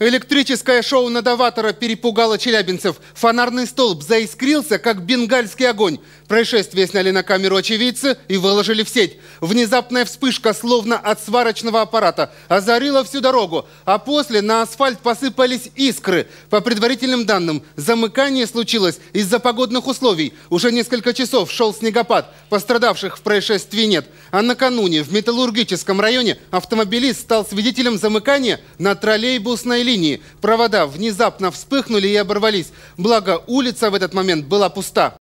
Электрическое шоу надаватора перепугало челябинцев. Фонарный столб заискрился, как бенгальский огонь. Происшествие сняли на камеру очевидцы и выложили в сеть. Внезапная вспышка, словно от сварочного аппарата, озарила всю дорогу. А после на асфальт посыпались искры. По предварительным данным, замыкание случилось из-за погодных условий. Уже несколько часов шел снегопад. Пострадавших в происшествии нет. А накануне в металлургическом районе автомобилист стал свидетелем замыкания на троллейбусной линии. Провода внезапно вспыхнули и оборвались. Благо, улица в этот момент была пуста.